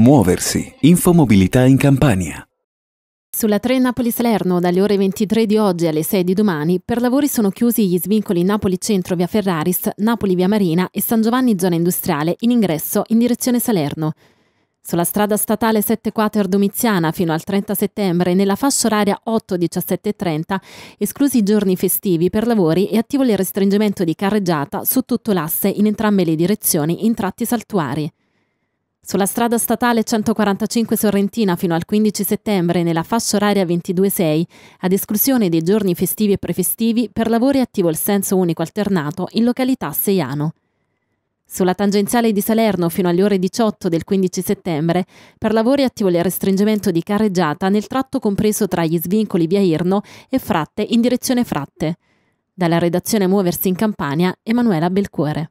Muoversi. Infomobilità in Campania. Sulla 3 Napoli-Salerno dalle ore 23 di oggi alle 6 di domani per lavori sono chiusi gli svincoli Napoli Centro via Ferraris, Napoli via Marina e San Giovanni zona industriale in ingresso in direzione Salerno. Sulla strada statale 7 Quater Domiziana fino al 30 settembre nella fascia oraria 8-17.30 esclusi i giorni festivi per lavori è attivo il restringimento di carreggiata su tutto l'asse in entrambe le direzioni in tratti saltuari. Sulla strada statale 145 Sorrentina fino al 15 settembre nella fascia oraria 22.6, ad esclusione dei giorni festivi e prefestivi, per lavori attivo il senso unico alternato in località Seiano. Sulla tangenziale di Salerno fino alle ore 18 del 15 settembre, per lavori attivo il restringimento di carreggiata nel tratto compreso tra gli svincoli via Irno e Fratte in direzione Fratte. Dalla redazione Muoversi in Campania, Emanuela Belcuore.